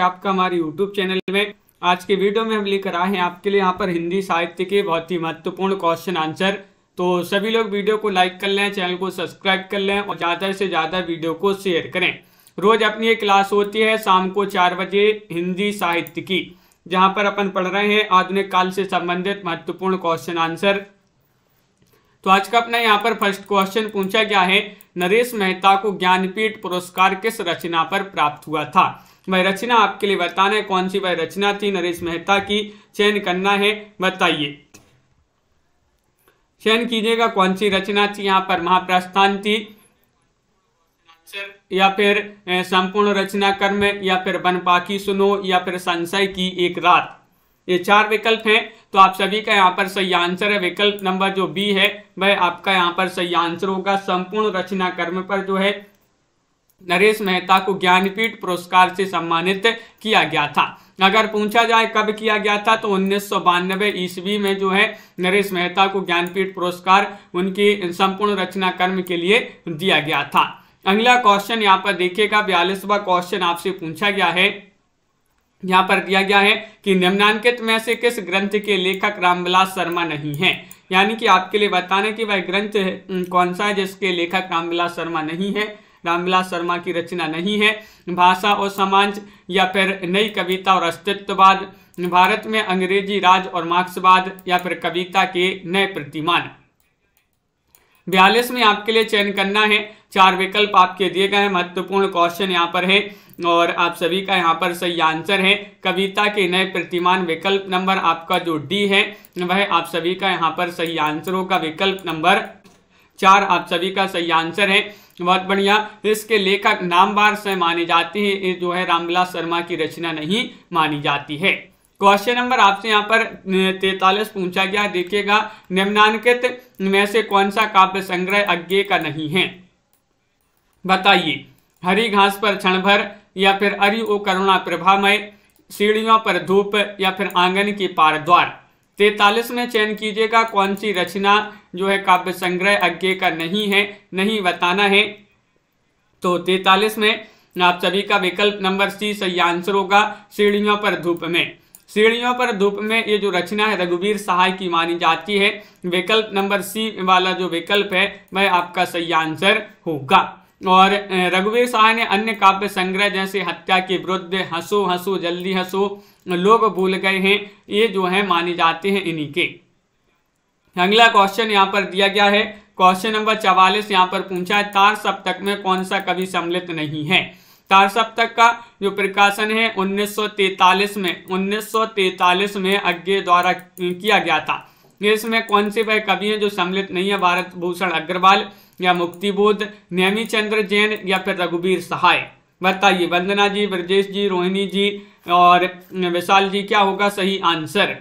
आपका हमारे YouTube channel में आज के वीडियो में हम लेकर आए हैं आपके लिए यहाँ पर हिंदी साहित्य के बहुत ही महत्वपूर्ण क्वेश्चन आंसर तो सभी लोग वीडियो को लाइक कर लें चैनल को सब्सक्राइब कर लें और ज़्यादा से ज़्यादा वीडियो को शेयर करें रोज़ अपनी एक क्लास होती है शाम को चार बजे हिंदी साहित्य की जहां पर अपन पढ़ रहे हैं आधुनिक काल से संबंधित महत्वपूर्ण क्वेश्चन आंसर तो आज का अपना यहाँ पर फर्स्ट क्वेश्चन पूछा गया है नरेश मेहता को ज्ञानपीठ पुरस्कार किस रचना पर प्राप्त हुआ था वह रचना आपके लिए बताना है कौन सी वह रचना थी नरेश मेहता की चयन करना है बताइए चयन कीजिएगा कौन सी रचना थी यहाँ पर महाप्रस्थान थी या फिर संपूर्ण रचना कर्म या फिर बनपाखी सुनो या फिर संशय की एक रात ये चार विकल्प हैं तो आप सभी का यहाँ पर सही आंसर है विकल्प नंबर जो बी है वह आपका यहाँ पर सही आंसर होगा संपूर्ण रचना कर्म पर जो है नरेश मेहता को ज्ञानपीठ पुरस्कार से सम्मानित किया गया था अगर पूछा जाए कब किया गया था तो उन्नीस ईस्वी में जो है नरेश मेहता को ज्ञानपीठ पुरस्कार उनकी संपूर्ण रचना कर्म के लिए दिया गया था अगला क्वेश्चन यहाँ पर देखिएगा बयालीसवा क्वेश्चन आपसे पूछा गया है यहाँ पर दिया गया है कि निम्नांकित में से किस ग्रंथ के लेखक रामविलास शर्मा नहीं है यानी कि आपके लिए बताना कि वह ग्रंथ कौन सा है जिसके लेखक रामविलास शर्मा नहीं है रामविलास शर्मा की रचना नहीं है भाषा और समाज या फिर नई कविता और अस्तित्ववाद भारत में अंग्रेजी राज और मार्क्सवाद या फिर कविता के नए प्रतिमान बयालीस में आपके लिए चयन करना है चार विकल्प आपके दिए गए हैं महत्वपूर्ण क्वेश्चन यहाँ पर है और आप सभी का यहाँ पर सही आंसर है कविता के नए प्रतिमान विकल्प नंबर आपका जो डी है वह आप सभी का यहाँ पर सही आंसरों का विकल्प नंबर चार आप सभी का सही आंसर है बहुत बढ़िया इसके लेखक नाम बार से माने जाते हैं ये जो है रामविलास शर्मा की रचना नहीं मानी जाती है क्वेश्चन नंबर आपसे यहाँ पर तैतालीस पूछा गया देखिएगा निम्नांकित में से कौन सा काव्य संग्रह अज्ञे का नहीं है बताइए हरी घास पर क्षण भर या फिर अरि ओ करुणा प्रभामय सीढ़ियों पर धूप या फिर आंगन के पार द्वार तैतालीस में चयन कीजिएगा कौन सी रचना जो है काव्य संग्रह अज्ञे का नहीं है नहीं बताना है तो तैतालीस में आप सभी का विकल्प नंबर सी सही आंसर होगा सीढ़ियों पर धूप में सीढ़ियों पर धूप में ये जो रचना है रघुवीर सहाय की मानी जाती है विकल्प नंबर सी वाला जो विकल्प है वह आपका सही आंसर होगा और रघुवीर सहाय ने अन्य काव्य संग्रह जैसे हत्या के विरुद्ध हंसो हंसो जल्दी हंसो लोग भूल गए हैं ये जो है माने जाते हैं इन्हीं के अगला क्वेश्चन यहाँ पर दिया गया है क्वेश्चन नंबर चवालीस यहाँ पर पूछा है तार सप्तक में कौन सा कवि सम्मिलित नहीं है तार सप्तक का जो प्रकाशन है 1943 में 1943 में अज्ञे द्वारा किया गया था इसमें कौन से वह कवि हैं जो सम्मिलित नहीं है भारत भूषण अग्रवाल या मुक्तिबोध नेमी चंद्र जैन या फिर रघुवीर सहाय बताइए वंदना जी ब्रजेश जी रोहिणी जी और विशाल जी क्या होगा सही आंसर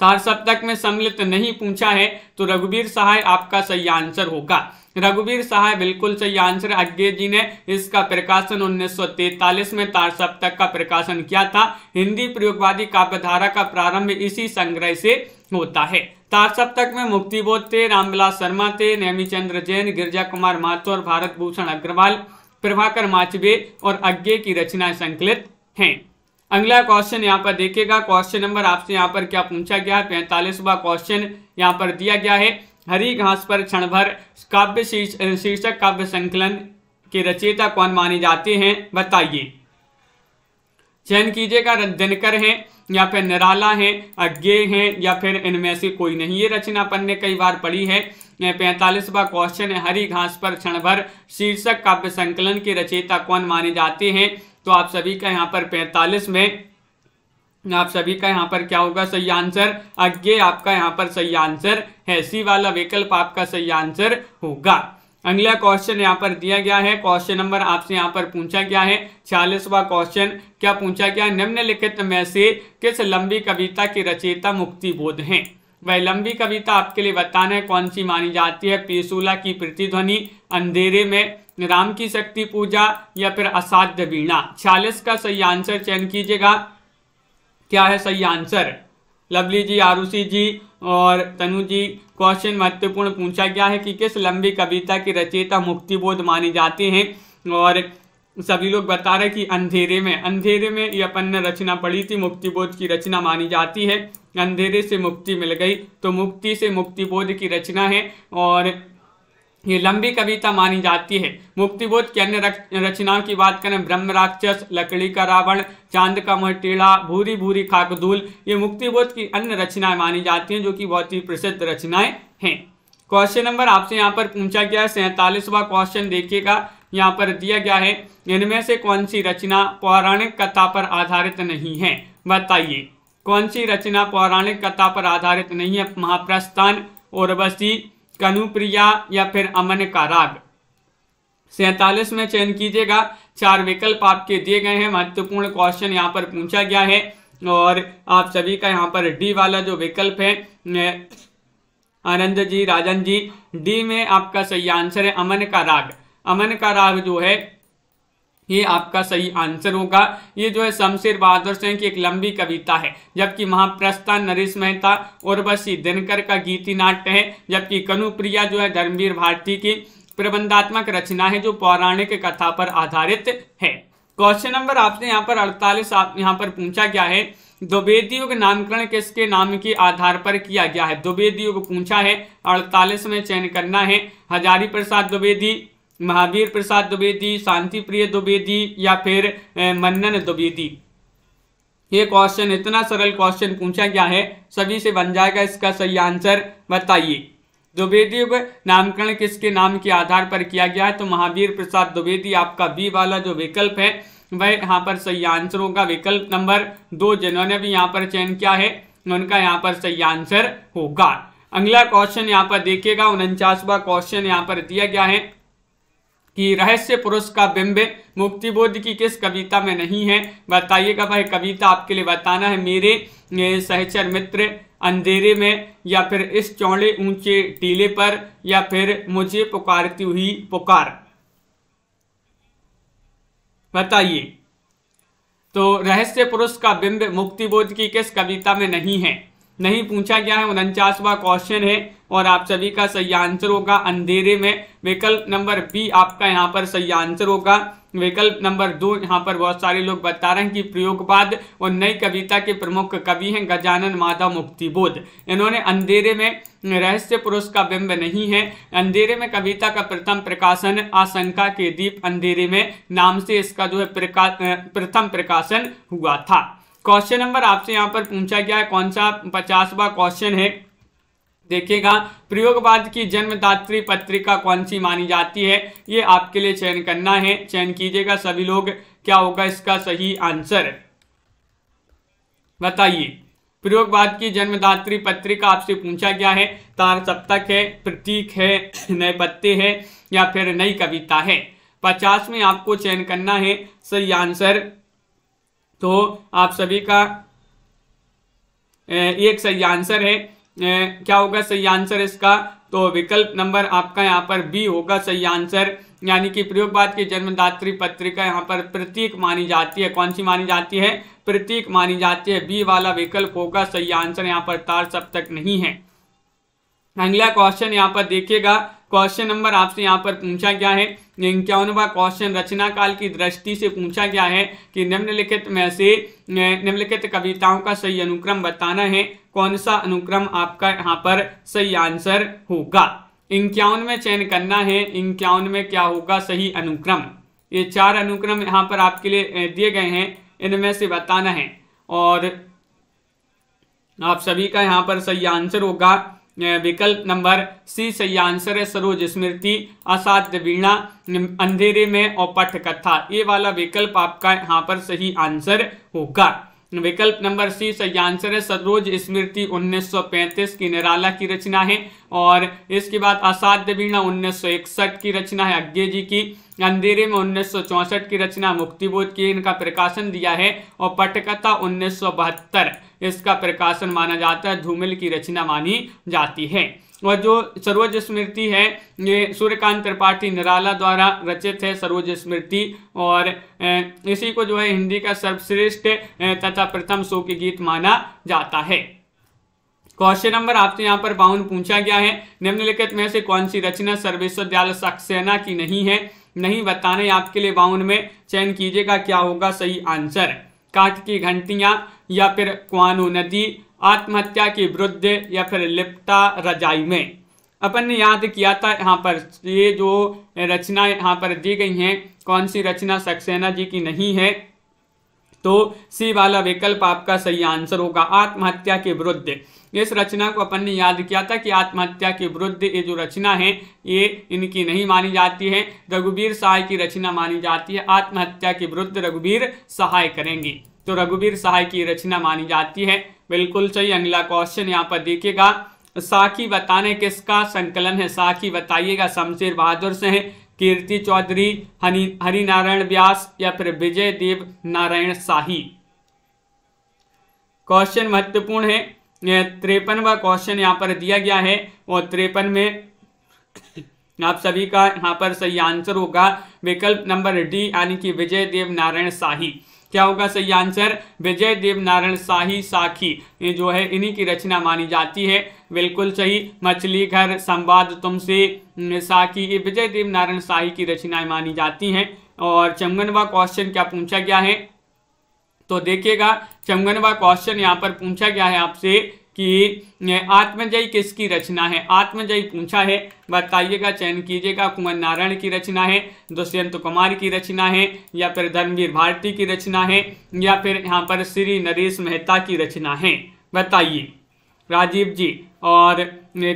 तार सप्तक में सम्मिलित नहीं पूछा है तो रघुवीर सहाय आपका सही आंसर होगा रघुवीर सहाय बिल्कुल सही आंसर अज्ञे जी ने इसका प्रकाशन 1943 में तार सप्तक का प्रकाशन किया था हिंदी प्रयोगवादी काव्यधारा का प्रारंभ इसी संग्रह से होता है तार सप्तक में मुक्तिबोध थे रामविलास शर्मा थे नेमी चंद्र जैन गिरजा कुमार माथुर भारत भूषण अग्रवाल प्रभाकर माचवे और अज्ञे की रचनाएं संकलित हैं अगला क्वेश्चन यहाँ पर देखिएगा क्वेश्चन नंबर आपसे यहाँ पर क्या पूछा गया है पैंतालीसवा क्वेश्चन यहाँ पर दिया गया है हरी घास पर क्षण भर काव्य शीर्षक काव्य संकलन के रचयिता कौन माने जाते हैं बताइए चयन कीजिएगा दिनकर हैं या फिर निराला हैं अज्ञे हैं या फिर इनमें से कोई नहीं ये रचना पन्ने कई बार पढ़ी है पैंतालीसवा क्वेश्चन है हरी घास पर क्षण भर शीर्षक काव्य संकलन के रचयिता कौन माने जाते हैं तो आप सभी का यहाँ पर पैंतालीस में आप सभी का यहाँ पर क्या होगा सही आंसर आगे आपका यहाँ पर सही आंसर है सी वाला विकल्प आपका सही आंसर होगा अगला क्वेश्चन यहाँ पर दिया गया है क्वेश्चन नंबर आपसे यहाँ पर पूछा गया है छियालीसवा क्वेश्चन क्या पूछा गया निम्नलिखित में से किस लंबी कविता की रचयिता बोध है वह लंबी कविता आपके लिए बताना है कौन सी मानी जाती है पेसूला की प्रतिध्वनि अंधेरे में राम की शक्ति पूजा या फिर असाध्य वीणा छियालीस का सही आंसर चयन कीजिएगा क्या है सही आंसर लवली जी आरुषि जी और तनु जी क्वेश्चन महत्वपूर्ण पूछा गया है कि किस लंबी कविता की रचयिता मुक्तिबोध मानी जाती हैं और सभी लोग बता रहे कि अंधेरे में अंधेरे में यह ने रचना पढ़ी थी मुक्तिबोध की रचना मानी जाती है अंधेरे से मुक्ति मिल गई तो मुक्ति से मुक्तिबोध की रचना है और ये लंबी कविता मानी जाती है मुक्तिबोध की अन्य रचनाओं की बात करें ब्रह्म राक्षस लकड़ी का रावण चांद का मटीला भूरी भूरी खाकदूल ये मुक्तिबोध की अन्य रचनाएं मानी जाती हैं जो कि बहुत ही प्रसिद्ध रचनाएं हैं क्वेश्चन नंबर आपसे यहाँ पर पूछा गया है सैंतालीसवा क्वेश्चन देखिएगा यहाँ पर दिया गया है इनमें से कौन सी रचना पौराणिक कथा पर आधारित नहीं है बताइए कौन सी रचना पौराणिक कथा पर आधारित नहीं है महाप्रस्थान और बसी कनुप्रिया या फिर अमन का राग सैतालीस में चयन कीजिएगा चार विकल्प आपके दिए गए हैं महत्वपूर्ण क्वेश्चन यहाँ पर पूछा गया है और आप सभी का यहाँ पर डी वाला जो विकल्प है आनंद जी राजन जी डी में आपका सही आंसर है अमन का राग अमन का राग जो है ये आपका सही आंसर होगा ये जो है शमशेर बहादुर सिंह की एक लंबी कविता है जबकि महाप्रस्थान नरेश मेहता उर्वशी दिनकर का गीति नाट्य है जबकि कनुप्रिया जो है धर्मवीर भारती की प्रबंधात्मक रचना है जो पौराणिक कथा पर आधारित है क्वेश्चन नंबर आपने यहाँ पर अड़तालीस आप यहाँ पर पूछा गया है द्विवेद युग नामकरण किसके नाम के आधार पर किया गया है द्विवेद युग पूछा है अड़तालीस में चयन करना है हजारी प्रसाद द्विवेदी महावीर प्रसाद द्विवेदी शांति प्रिय द्विवेदी या फिर मन्नन द्विवेदी ये क्वेश्चन इतना सरल क्वेश्चन पूछा गया है सभी से बन जाएगा इसका सही आंसर बताइए द्विवेदी नामकरण किसके नाम के आधार पर किया गया है तो महावीर प्रसाद द्विवेदी आपका बी वाला जो विकल्प है वह यहाँ पर सही आंसरों का विकल्प नंबर दो जिन्होंने भी यहाँ पर चयन किया है उनका यहाँ पर सही आंसर होगा अगला क्वेश्चन यहाँ पर देखिएगा उनचासवा क्वेश्चन यहाँ पर दिया गया है कि रहस्य पुरुष का बिंब मुक्तिबोध की किस कविता में नहीं है बताइएगा भाई कविता आपके लिए बताना है मेरे सहचर मित्र अंधेरे में या फिर इस चौड़े ऊंचे टीले पर या फिर मुझे पुकारती हुई पुकार बताइए तो रहस्य पुरुष का बिंब मुक्तिबोध की किस कविता में नहीं है नहीं पूछा गया है उनचासवा क्वेश्चन है और आप सभी का सही आंसर होगा अंधेरे में विकल्प नंबर बी आपका यहाँ पर सही आंसर होगा विकल्प नंबर दो यहाँ पर बहुत सारे लोग बता रहे हैं कि प्रयोगवाद और नई कविता के प्रमुख कवि हैं गजानन माधव मुक्तिबोध इन्होंने अंधेरे में रहस्य पुरुष का बिंब नहीं है अंधेरे में कविता का प्रथम प्रकाशन आशंका के दीप अंधेरे में नाम से इसका जो है प्रथम प्रकाशन हुआ था क्वेश्चन नंबर आपसे यहाँ पर पूछा गया है कौन सा पचासवा क्वेश्चन है देखिएगा प्रयोगवाद की जन्मदात्री पत्रिका कौन सी मानी जाती है ये आपके लिए चयन करना है चयन कीजिएगा सभी लोग क्या होगा इसका सही आंसर बताइए प्रयोगवाद की जन्मदात्री पत्रिका आपसे पूछा गया है तार सप्तक है प्रतीक है नए पत्ते है या फिर नई कविता है पचास में आपको चयन करना है सही आंसर तो आप सभी का एक सही आंसर है क्या होगा सही आंसर इसका तो विकल्प नंबर आपका यहाँ पर बी होगा सही आंसर यानी कि प्रयोगवाद की जन्मदात्री पत्रिका यहाँ पर प्रतीक मानी जाती है कौन सी मानी जाती है प्रतीक मानी जाती है बी वाला विकल्प होगा सही आंसर यहाँ पर तार सब तक नहीं है अगला क्वेश्चन यहाँ पर देखिएगा क्वेश्चन नंबर आपसे यहाँ पर पूछा गया है इक्यावनवा क्वेश्चन रचना काल की दृष्टि से पूछा गया है कि निम्नलिखित में से निम्नलिखित कविताओं का सही अनुक्रम बताना है कौन सा अनुक्रम आपका यहाँ पर सही आंसर होगा इक्यावन में चयन करना है इक्यावन में क्या होगा सही अनुक्रम ये चार अनुक्रम यहाँ पर आपके लिए दिए गए हैं इनमें से बताना है और आप सभी का यहाँ पर सही आंसर होगा विकल्प नंबर सी सही आंसर है सरोज स्मृति असाध्य वीणा अंधेरे में और कथा ये वाला विकल्प आपका यहाँ पर सही आंसर होगा विकल्प नंबर सी सही आंसर है सरोज स्मृति 1935 की निराला की रचना है और इसके बाद असाध्य वीणा 1961 की रचना है अज्ञे जी की अंधेरे में 1964 की रचना मुक्तिबोध की इनका प्रकाशन दिया है और पटकथा 1972 इसका प्रकाशन माना जाता है धूमिल की रचना मानी जाती है और जो सर्वोज स्मृति है ये सूर्यकांत त्रिपाठी निराला द्वारा रचित है सर्वोज स्मृति और इसी को जो है हिंदी का सर्वश्रेष्ठ तथा प्रथम शोक गीत माना जाता है क्वेश्चन नंबर आपसे यहाँ पर बावन पूछा गया है निम्नलिखित में से कौन सी रचना सर्वेश्वर दयाल सक्सेना की नहीं है नहीं बताने आपके लिए बावन में चयन कीजिएगा क्या होगा सही आंसर काट की घंटियाँ या फिर कुआनो नदी आत्महत्या के विरुद्ध या फिर लिप्टा रजाई में अपन ने याद किया था यहाँ पर ये जो रचना यहाँ पर दी गई हैं कौन सी रचना सक्सेना जी की नहीं है तो सी वाला विकल्प आपका सही आंसर होगा आत्महत्या के विरुद्ध इस रचना को अपन ने याद किया था कि आत्महत्या के विरुद्ध ये जो रचना है ये इनकी नहीं मानी जाती है रघुवीर सहाय की रचना मानी जाती है आत्महत्या के विरुद्ध रघुवीर सहाय करेंगी तो रघुवीर सहाय की रचना मानी जाती है बिल्कुल सही अगला क्वेश्चन यहाँ पर देखिएगा साखी बताने किसका संकलन है साखी बताइएगा शमशेर बहादुर से है कीर्ति चौधरी हरि हरिनारायण व्यास या फिर विजय देव नारायण शाही क्वेश्चन महत्वपूर्ण है व क्वेश्चन यहाँ पर दिया गया है और त्रेपन में आप सभी का यहाँ पर सही आंसर होगा विकल्प नंबर डी यानी कि विजय देव नारायण शाही क्या होगा सही आंसर विजय देव नारायण शाही साखी ये जो है इन्हीं की रचना मानी जाती है बिल्कुल सही मछली घर संवाद तुमसे साखी ये विजय देव नारायण शाही की रचनाएं मानी जाती हैं और चमगनवा क्वेश्चन क्या पूछा गया है तो देखिएगा चमगनवा क्वेश्चन यहाँ पर पूछा गया है आपसे कि आत्मजय किसकी रचना है आत्मजय पूछा है बताइएगा चयन कीजिएगा कुमार नारायण की रचना है दुष्यंत कुमार की रचना है या फिर धर्मवीर भारती की रचना है या फिर यहाँ पर श्री नरेश मेहता की रचना है बताइए राजीव जी और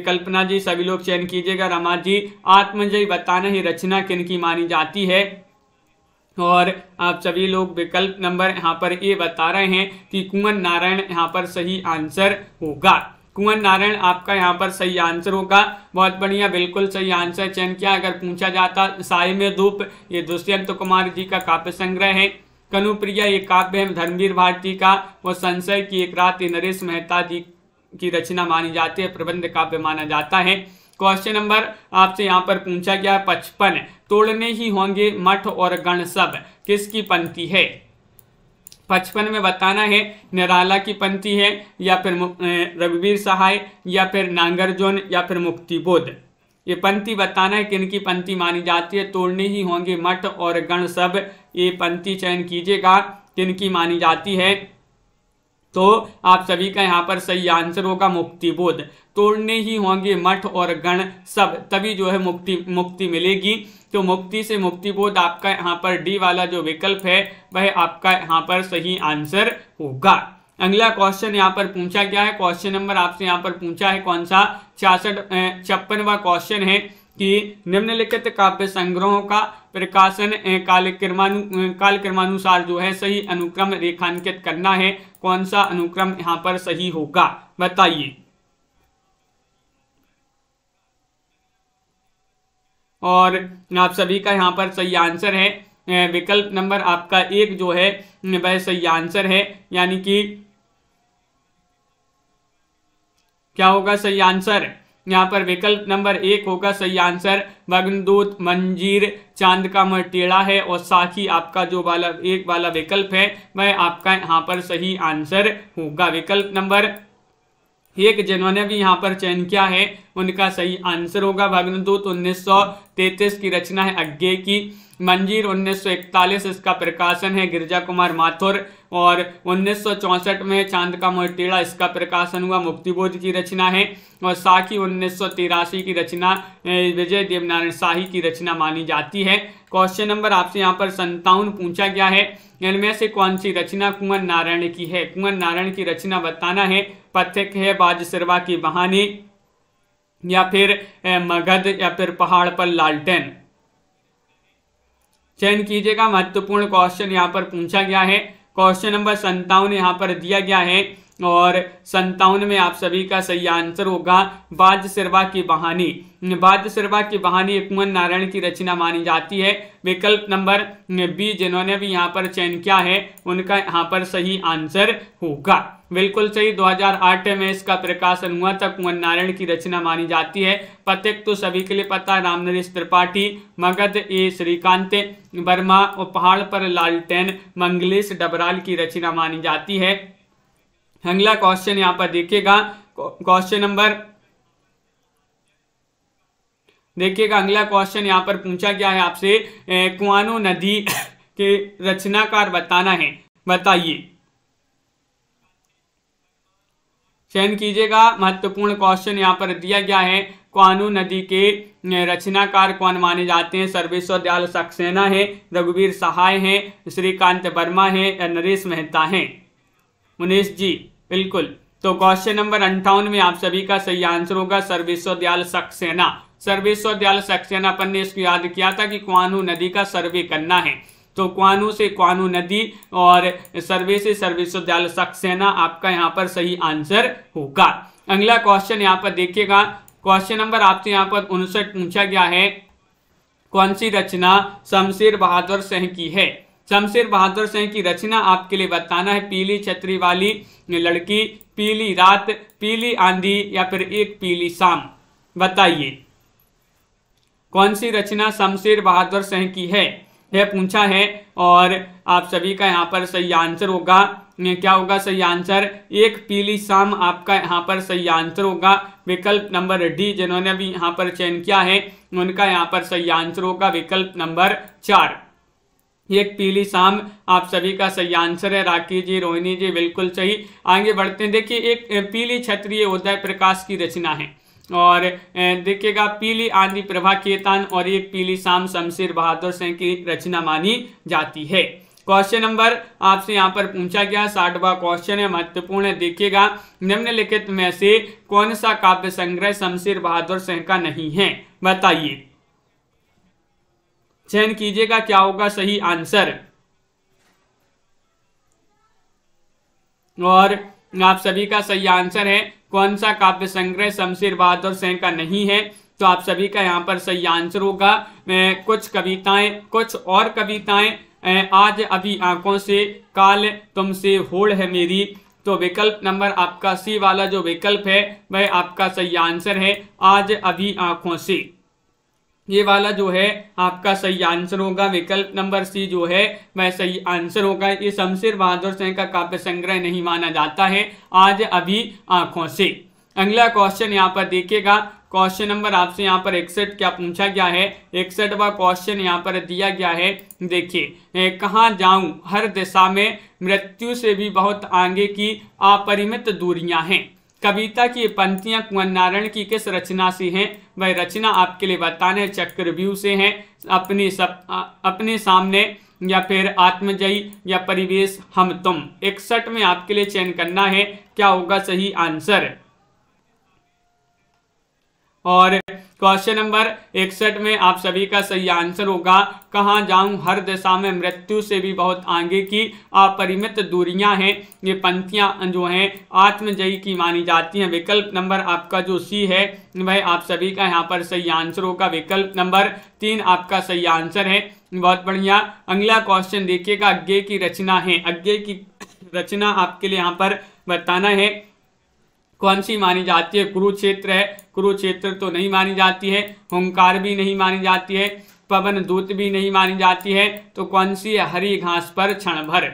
कल्पना जी सभी लोग चयन कीजिएगा रमा जी आत्मजय बताना ही रचना किन की मानी जाती है तो और आप सभी लोग विकल्प नंबर यहाँ पर ये बता रहे हैं कि कुंवर नारायण यहाँ पर सही आंसर होगा कुंवर नारायण आपका यहाँ पर सही आंसर होगा बहुत बढ़िया बिल्कुल सही आंसर चयन किया अगर पूछा जाता साय में धूप ये दुष्यंत कुमार जी का काव्य संग्रह है कनुप्रिया ये काव्य है धर्मवीर भारती का और संशय की एक रात नरेश मेहता जी की रचना मानी जाती है प्रबंध काव्य माना जाता है क्वेश्चन नंबर आपसे यहाँ पर पूछा गया पचपन तोड़ने ही होंगे मठ और गण सब किसकी पंक्ति है पचपन में बताना है निराला की पंक्ति है या फिर रघुवीर सहाय या फिर नांगरजोन या फिर मुक्तिबोध ये पंक्ति बताना है किन की पंक्ति मानी जाती है तोड़ने ही होंगे मठ और गण सब ये पंक्ति चयन कीजिएगा किन की मानी जाती है तो आप सभी का यहाँ पर सही आंसर होगा मुक्तिबोध तोड़ने ही होंगे मठ और गण सब तभी जो है मुक्ति मुक्ति मिलेगी तो मुक्ति से मुक्ति बोध आपका यहाँ पर डी वाला जो विकल्प है वह आपका यहाँ पर सही आंसर होगा अगला क्वेश्चन यहाँ पर पूछा गया है क्वेश्चन नंबर आपसे यहाँ पर पूछा है कौन सा छियासठ छप्पनवा क्वेश्चन है कि निम्नलिखित काव्य संग्रहों का प्रकाशन काल कालक्रमानुसार जो है सही अनुक्रम रेखांकित करना है कौन सा अनुक्रम यहाँ पर सही होगा बताइए और आप सभी का यहाँ पर सही आंसर है विकल्प नंबर आपका एक जो है वह सही आंसर है यानी कि क्या होगा सही आंसर यहाँ पर विकल्प नंबर एक होगा सही आंसर भगनदूत मंजीर चांद का मर टेढ़ा है और साथ ही आपका जो वाला एक वाला विकल्प है वह आपका यहाँ पर सही आंसर होगा विकल्प नंबर एक जिन्होंने भी यहाँ पर चयन किया है उनका सही आंसर होगा भगनदूत उन्नीस की रचना है अज्ञे की मंजीर 1941 इसका प्रकाशन है गिरजा कुमार माथुर और 1964 में चांद का टेड़ा इसका प्रकाशन हुआ मुक्तिबोध की रचना है और साकी उन्नीस की रचना विजय देवनारायण शाही की रचना मानी जाती है क्वेश्चन नंबर आपसे यहाँ पर संतावन पूछा गया है इनमें से कौन सी रचना कुंवर नारायण की है कुंवर नारायण की रचना बताना है पथक है बाजसरवा की बहानी या फिर मगध या फिर पहाड़ पर लालटेन चयन कीजिएगा महत्वपूर्ण क्वेश्चन यहाँ पर पूछा गया है क्वेश्चन नंबर संतावन यहाँ पर दिया गया है और संतावन में आप सभी का सही आंसर होगा बाद सिरवा की बहानी बाद सिरवा की बहानी एक मन नारायण की रचना मानी जाती है विकल्प नंबर बी जिन्होंने भी यहाँ पर चयन किया है उनका यहाँ पर सही आंसर होगा बिल्कुल सही 2008 में इसका प्रकाशन हुआ था कुंवर नारायण की रचना मानी जाती है पथिक तो सभी के लिए पता है नरेश त्रिपाठी मगध ए श्रीकांत वर्मा और पहाड़ पर लालटेन मंगलेश डबराल की रचना मानी जाती है अगला क्वेश्चन यहाँ पर देखिएगा क्वेश्चन नंबर देखिएगा अगला क्वेश्चन यहाँ पर पूछा गया है आपसे कुआनो नदी के रचनाकार बताना है बताइए चयन कीजिएगा महत्वपूर्ण क्वेश्चन यहाँ पर दिया गया है क्वानू नदी के रचनाकार कौन माने जाते हैं सर्वेश्वर दयाल सक्सेना है रघुवीर सहाय हैं श्रीकांत वर्मा है नरेश मेहता हैं मुनीष जी बिल्कुल तो क्वेश्चन नंबर अंठावन में आप सभी का सही आंसर होगा सर्वेश्वर दयाल सक्सेना सर्वेश्वर दयाल सक्सेना अपन ने इसको याद किया था कि क्वानू नदी का सर्वे करना है तो क्वानो से क्वानो नदी और सर्वे से सर्वे विश्वविद्यालय सक्सेना आपका यहाँ पर सही आंसर होगा अगला क्वेश्चन यहाँ पर देखिएगा क्वेश्चन नंबर आपसे यहाँ पर उनसठ पूछा गया है कौन सी रचना शमशेर बहादुर सिंह की है शमशेर बहादुर सिंह की रचना आपके लिए बताना है पीली छतरी वाली लड़की पीली रात पीली आंधी या फिर एक पीली शाम बताइए कौन सी रचना शमशेर बहादुर सिंह की है है पूछा है और आप सभी का यहाँ पर सही आंसर होगा क्या होगा सही आंसर एक पीली शाम आपका यहाँ पर सही आंसर होगा विकल्प नंबर डी जिन्होंने अभी यहाँ पर चयन किया है उनका यहाँ पर सही आंसर होगा विकल्प नंबर चार एक पीली शाम आप सभी का सही आंसर है राखी जी रोहिणी जी बिल्कुल सही आगे बढ़ते हैं देखिए एक पीली क्षत्रिय उदय प्रकाश की रचना है और देखिएगा पीली आंधी प्रभा केतन और ये पीली शाम शमशेर बहादुर सिंह की रचना मानी जाती है क्वेश्चन नंबर आपसे यहाँ पर पूछा गया साठवा क्वेश्चन है महत्वपूर्ण है देखिएगा निम्नलिखित में से कौन सा काव्य संग्रह शमशेर बहादुर सिंह का नहीं है बताइए चयन कीजिएगा क्या होगा सही आंसर और आप सभी का सही आंसर है कौन सा काव्य संग्रह शमशेर बहादुर सिंह का नहीं है तो आप सभी का यहाँ पर सही आंसर होगा कुछ कविताएं कुछ और कविताएं आज अभी आंखों से काल तुमसे होड़ है मेरी तो विकल्प नंबर आपका सी वाला जो विकल्प है वह आपका सही आंसर है आज अभी आंखों से ये वाला जो है आपका सही आंसर होगा विकल्प नंबर सी जो है वह सही आंसर होगा ये शमशेर बहादुर सिंह का काव्य संग्रह नहीं माना जाता है आज अभी आंखों से अगला क्वेश्चन यहाँ पर देखिएगा क्वेश्चन नंबर आपसे यहाँ पर इकसठ क्या पूछा गया है इकसठवा क्वेश्चन यहाँ पर दिया गया है देखिए कहाँ जाऊँ हर दिशा में मृत्यु से भी बहुत आगे की अपरिमित दूरियां हैं कविता की पंक्तियां कुंवर नारायण की किस रचना से हैं वह रचना आपके लिए बताने चक्रव्यूह से हैं अपने सब अपने सामने या फिर आत्मजयी या परिवेश हम तुम इकसठ में आपके लिए चयन करना है क्या होगा सही आंसर और क्वेश्चन नंबर इकसठ में आप सभी का सही आंसर होगा कहाँ जाऊं हर दशा में मृत्यु से भी बहुत आगे की अपरिमित दूरियां हैं ये पंक्तियां जो हैं आत्मजयी की मानी जाती हैं विकल्प नंबर आपका जो सी है वह आप सभी का यहाँ पर सही आंसर होगा विकल्प नंबर तीन आपका सही आंसर है बहुत बढ़िया अगला क्वेश्चन देखिएगा अज्ञे की रचना है अज्ञे की रचना आपके लिए यहाँ पर बताना है कौन सी मानी जाती है कुरुक्षेत्र है कुरुक्षेत्र तो नहीं मानी जाती है हंकार भी नहीं मानी जाती है पवन दूत भी नहीं मानी जाती है तो कौन सी हरी घास पर क्षण भर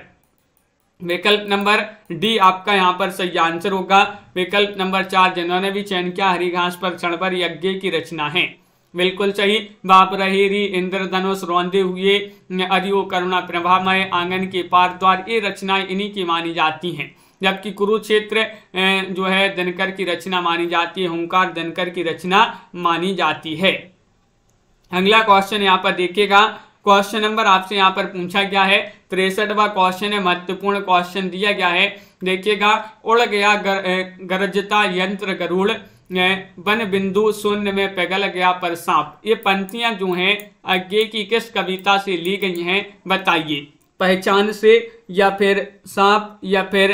विकल्प नंबर डी आपका यहाँ पर सही आंसर होगा विकल्प नंबर चार जिन्होंने भी चयन किया हरी घास पर क्षण भर यज्ञ की रचना है बिल्कुल सही बाप रही इंद्रधनुष रौंदे हुए अरियो करुणा प्रभामय आंगन के पार द्वार ये रचनाएं इन्हीं की मानी जाती हैं जबकि कुरुक्षेत्र जो है दिनकर की रचना मानी जाती है हुंकार दिनकर की रचना मानी जाती है अगला क्वेश्चन यहाँ पर देखिएगा क्वेश्चन नंबर आपसे यहाँ पर पूछा गया है तिरसठवा क्वेश्चन है महत्वपूर्ण क्वेश्चन दिया गया है देखिएगा उड़ गया गर, गरजता यंत्र गरुड़ वन बिंदु शून्य में पिघल गया पर सांप ये पंक्तियां जो हैं अज्ञे की किस कविता से ली गई हैं बताइए पहचान से या फिर सांप या फिर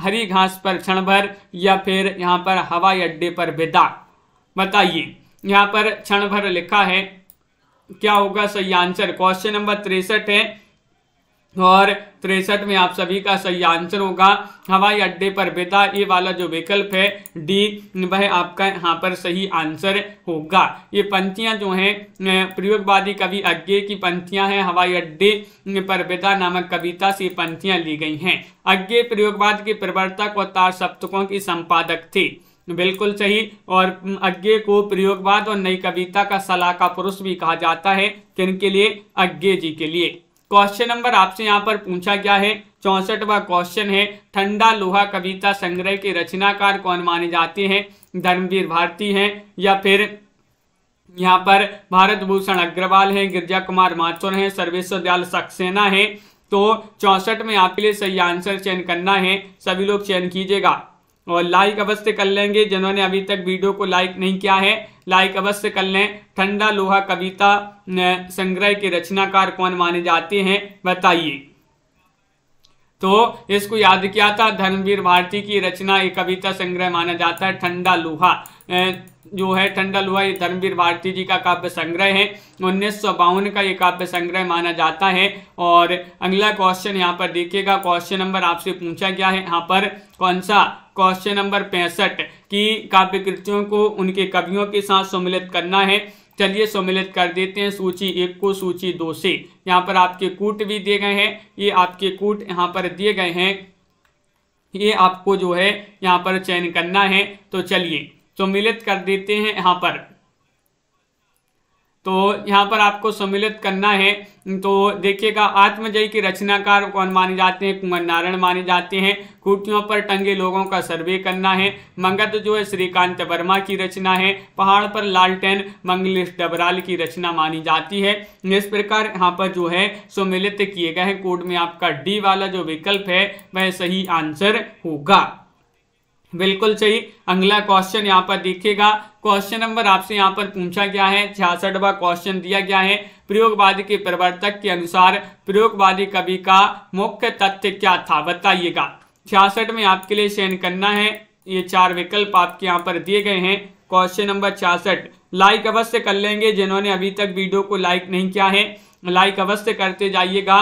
हरी घास पर क्षण भर या फिर यहाँ पर हवाई अड्डे पर विदा बताइए यहाँ पर क्षण भर लिखा है क्या होगा सही आंसर क्वेश्चन नंबर तिरसठ है और तिरसठ में आप सभी का सही आंसर होगा हवाई अड्डे पर बेटा ये वाला जो विकल्प है डी वह आपका यहाँ पर सही आंसर होगा ये पंक्तियाँ जो हैं प्रयोगवादी कवि अज्ञे की पंक्तियाँ हैं हवाई अड्डे पर बेटा नामक कविता से पंक्तियाँ ली गई हैं अज्ञे प्रयोगवाद के प्रवर्तक और तार सप्तकों की संपादक थे बिल्कुल सही और अज्ञे को प्रयोगवाद और नई कविता का सलाह का पुरुष भी कहा जाता है के लिए अज्ञे जी के लिए क्वेश्चन नंबर आपसे यहाँ पर पूछा गया है चौसठवा क्वेश्चन है ठंडा लोहा कविता संग्रह के रचनाकार कौन माने जाते हैं धर्मवीर भारती हैं या फिर यहाँ पर भारत भूषण अग्रवाल हैं गिरजा कुमार माथुर हैं सर्वेश्वर दयाल सक्सेना हैं तो चौसठ में आपके लिए सही आंसर चयन करना है सभी लोग चयन कीजिएगा और लाइक अवश्य कर लेंगे जिन्होंने अभी तक वीडियो को लाइक नहीं किया है लाइक अवश्य कर लें ठंडा लोहा कविता संग्रह के रचनाकार कौन माने जाते हैं बताइए तो इसको याद किया था धर्मवीर भारती की रचना एक कविता संग्रह माना जाता है ठंडा लोहा जो है टंडल हुआ ये धर्मवीर भारती जी का काव्य संग्रह है उन्नीस का ये काव्य संग्रह माना जाता है और अगला क्वेश्चन यहाँ पर देखिएगा क्वेश्चन नंबर आपसे पूछा गया है यहाँ पर कौन सा क्वेश्चन नंबर पैंसठ की काव्य कृतियों को उनके कवियों के साथ सम्मिलित करना है चलिए सम्मिलित कर देते हैं सूची एक को सूची दो से यहाँ पर आपके कूट भी दिए गए हैं ये आपके कूट यहाँ पर दिए गए हैं ये आपको जो है यहाँ पर चयन करना है तो चलिए सम्मिलित तो कर देते हैं यहाँ पर तो यहाँ पर आपको सम्मिलित करना है तो देखिएगा आत्मजय की रचनाकार कौन माने जाते हैं कुंवर नारायण माने जाते हैं कुटियों पर टंगे लोगों का सर्वे करना है मंगत जो है श्रीकांत वर्मा की रचना है पहाड़ पर लालटेन मंगलेश डबराल की रचना मानी जाती है इस प्रकार यहाँ पर जो है सम्मिलित किए गए हैं कोड में आपका डी वाला जो विकल्प है वह सही आंसर होगा बिल्कुल सही अगला क्वेश्चन यहाँ पर देखिएगा क्वेश्चन नंबर आपसे यहाँ पर पूछा गया है छियासठवा क्वेश्चन दिया गया है प्रयोगवादी के प्रवर्तक के अनुसार प्रयोगवादी कवि का मुख्य तथ्य क्या था बताइएगा छियासठ में आपके लिए चयन करना है ये चार विकल्प आपके यहाँ पर दिए गए हैं क्वेश्चन नंबर छियासठ लाइक अवश्य कर लेंगे जिन्होंने अभी तक वीडियो को लाइक नहीं किया है लाइक अवश्य करते जाइएगा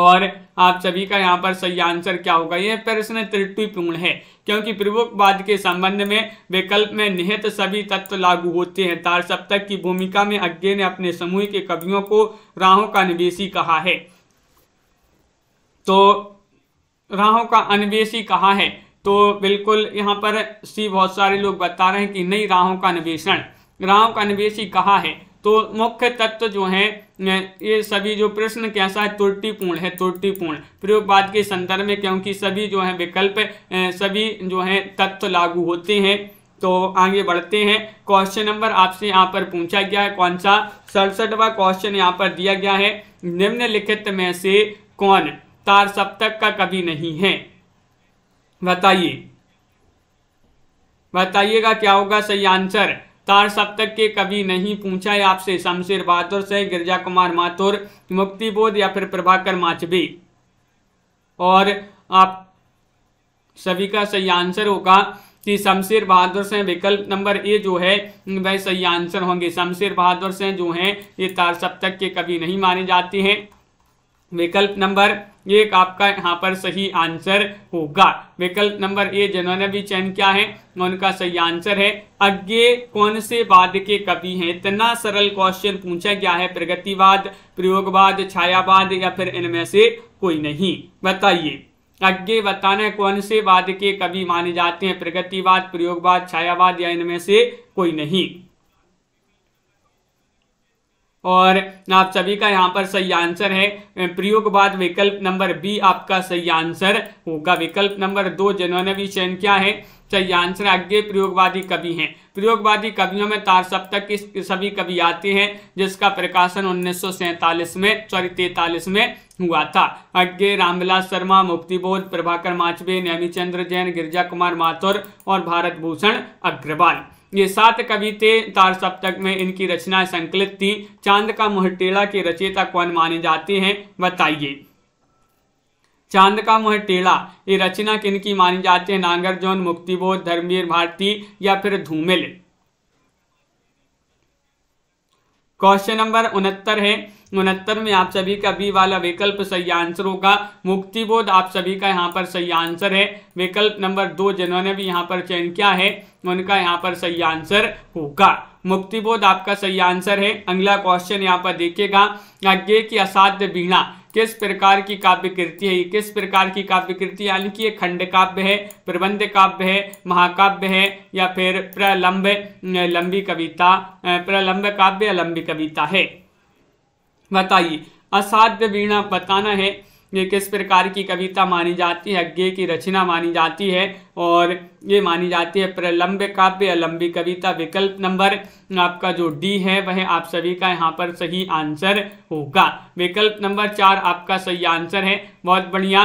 और आप सभी का यहाँ पर सही आंसर क्या होगा यह प्रश्न त्रुटिपूर्ण है क्योंकि प्रभुवाद के संबंध में विकल्प में निहित सभी तत्व लागू होते हैं तार सप्तक की भूमिका में अज्ञे ने अपने समूह के कवियों को राहों का निवेशी कहा है तो राहों का अनवेशी कहा है तो बिल्कुल यहाँ पर सी बहुत सारे लोग बता रहे हैं कि नई राहों का अन्वेषण राहों का अन्वेषी कहा है तो मुख्य तत्व जो है ये सभी जो प्रश्न कैसा है त्रुटिपूर्ण है त्रुटिपूर्ण प्रयोगवाद के संदर्भ में क्योंकि सभी जो है विकल्प सभी जो है तत्व लागू होते हैं तो आगे बढ़ते हैं क्वेश्चन नंबर आपसे यहाँ पर पूछा गया है कौन सा सड़सठवा क्वेश्चन यहाँ पर दिया गया है निम्नलिखित में से कौन तार सप्तक का कवि नहीं है बताइए बताइएगा क्या होगा सही आंसर तार सप्तक के कभी नहीं पूछा है आपसे शमशेर बहादुर से गिरजा कुमार माथुर मुक्ति बोध या फिर प्रभाकर माचबी और आप सभी का सही आंसर होगा कि शमशेर बहादुर से विकल्प नंबर ए जो है वह सही आंसर होंगे शमशेर बहादुर से जो हैं ये तार सप्तक के कभी नहीं माने जाते हैं विकल्प नंबर एक आपका यहाँ पर सही आंसर होगा विकल्प नंबर ए जिन्होंने भी चयन किया है उनका सही आंसर है अज्ञे कौन से वाद के कवि हैं इतना सरल क्वेश्चन पूछा गया है प्रगतिवाद प्रयोगवाद छायावाद या फिर इनमें से कोई नहीं बताइए अज्ञे बताना कौन से वाद के कवि माने जाते हैं प्रगतिवाद प्रयोगवाद छायावाद या इनमें से कोई नहीं और आप सभी का यहाँ पर सही आंसर है प्रयोगवाद विकल्प नंबर बी आपका सही आंसर होगा विकल्प नंबर दो जिन्होंने भी चयन किया है सही आंसर आगे प्रयोगवादी कवि हैं प्रयोगवादी कवियों में तार सप्तक की सभी कवि आते हैं जिसका प्रकाशन उन्नीस में सॉरी तैतालीस में हुआ था अज्ञे रामविलास शर्मा मुक्तिबोध प्रभाकर माचवे नैमी चंद्र जैन गिरिजा कुमार माथुर और भारत भूषण अग्रवाल ये सात कवितें तार सप्तक में इनकी रचनाएं संकलित थी चांद का मोहटेला के रचयिता कौन माने जाते हैं बताइए चांद का मुह टेढ़ा ये रचना किनकी मानी जाती है जोन मुक्तिबोध धर्मवीर भारती या फिर धूमिल क्वेश्चन नंबर उनहत्तर है उनहत्तर में आप सभी का बी वाला विकल्प सही आंसर होगा मुक्ति बोध आप सभी का यहाँ पर सही आंसर है विकल्प नंबर दो जिन्होंने भी यहाँ पर चयन किया है उनका यहाँ पर सही आंसर होगा मुक्ति बोध आपका सही आंसर है अगला क्वेश्चन यहाँ पर देखिएगा आज्ञे की असाध्य बीणा किस प्रकार की काव्य कृति है ये किस प्रकार की काव्य कृति यानी कि ये खंड काव्य है प्रबंध काव्य है महाकाव्य है या फिर प्रलंब लंबी कविता प्रलंब काव्य लंबी कविता है बताइए असाध्य वीणा बताना है ये किस प्रकार की कविता मानी जाती है अज्ञे की रचना मानी जाती है और ये मानी जाती है प्रलंब काव्य अलंबी कविता विकल्प नंबर आपका जो डी है वह आप सभी का यहाँ पर सही आंसर होगा विकल्प नंबर चार आपका सही आंसर है बहुत बढ़िया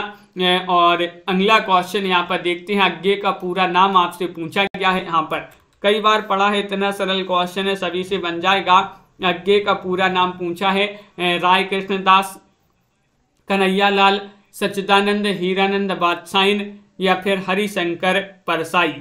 और अगला क्वेश्चन यहाँ पर देखते हैं अज्ञे का पूरा नाम आपसे पूछा गया है यहाँ पर कई बार पढ़ा है इतना सरल क्वेश्चन है सभी से बन जाएगा अज्ञे का पूरा नाम पूछा है राय कृष्ण दास कन्हैया लाल सच्चिदानंद हीरानंद बादशाइन या फिर हरिशंकर परसाई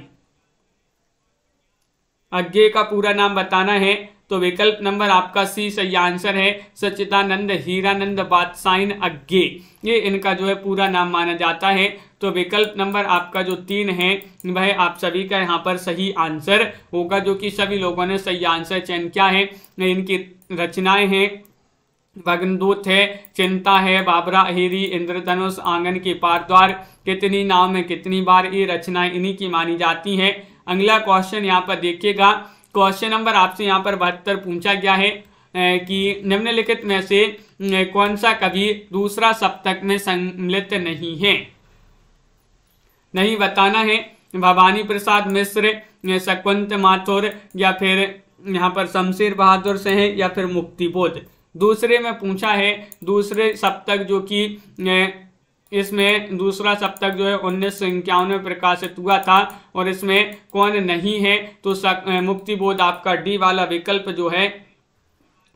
अज्ञे का पूरा नाम बताना है तो विकल्प नंबर आपका सी सही आंसर है सच्चिदानंद हीरानंद बादशाइन अज्ञे ये इनका जो है पूरा नाम माना जाता है तो विकल्प नंबर आपका जो तीन है वह आप सभी का यहाँ पर सही आंसर होगा जो कि सभी लोगों ने सही आंसर चयन किया है इनकी रचनाएं हैं भगनदूत है चिंता है बाबरा अहिरी इंद्रधनुष आंगन के पार द्वार कितनी नाम है कितनी बार ये रचनाएं इन्हीं की मानी जाती हैं अगला क्वेश्चन यहाँ पर देखिएगा क्वेश्चन नंबर आपसे यहाँ पर बहत्तर पूछा गया है कि निम्नलिखित में से कौन सा कवि दूसरा सप्तक में सम्मिलित नहीं है नहीं बताना है भवानी प्रसाद मिश्र शकवंत माथुर या फिर यहाँ पर शमशेर बहादुर से हैं या फिर मुक्तिबोध दूसरे में पूछा है दूसरे सप्तक जो कि इसमें दूसरा सप्तक जो है उन्नीस सौ इक्यावन में प्रकाशित हुआ था और इसमें कौन नहीं है तो मुक्तिबोध आपका डी वाला विकल्प जो है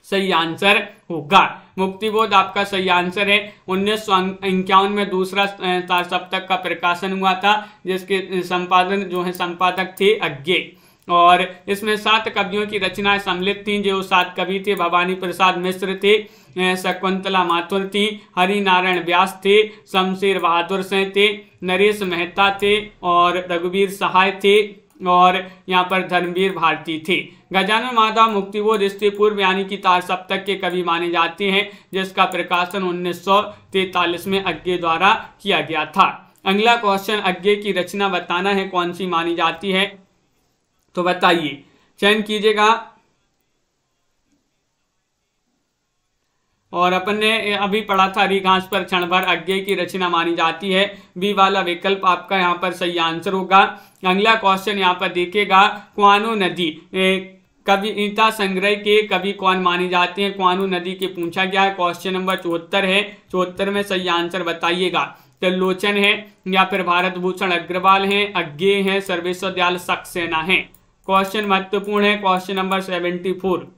सही आंसर होगा मुक्तिबोध आपका सही आंसर है उन्नीस इक्यावन में दूसरा सप्तक का प्रकाशन हुआ था जिसके संपादन जो है संपादक थे अज्ञे और इसमें सात कवियों की रचनाएं सम्मिलित थीं जो सात कवि थे भवानी प्रसाद मिश्र थे शकुंतला माथुर थी हरिनारायण व्यास थे शमशेर बहादुर सिंह थे नरेश मेहता थे और रघुवीर सहाय थे और यहाँ पर धर्मवीर भारती थे गजानन माता मुक्तिबोध स्त्री पूर्व यानी कि तार सप्तक के कवि माने जाते हैं जिसका प्रकाशन उन्नीस में अज्ञे द्वारा किया गया था अगला क्वेश्चन अज्ञे की रचना बताना है कौन सी मानी जाती है तो बताइए चयन कीजिएगा और अपन ने अभी पढ़ा था घास पर क्षण भर अज्ञे की रचना मानी जाती है बी वाला विकल्प आपका यहाँ पर सही आंसर होगा अगला क्वेश्चन यहाँ पर देखेगा कुआनो नदी कविता संग्रह के कवि कौन माने जाते हैं क्वानू नदी के पूछा गया है क्वेश्चन नंबर चौहत्तर है चौहत्तर में सही आंसर बताइएगा त्रिलोचन है या फिर भारत भूषण अग्रवाल हैं अज्ञे हैं सर्वेश्वर दयाल सक्सेना है क्वेश्चन महत्वपूर्ण है क्वेश्चन नंबर सेवेंटी फोर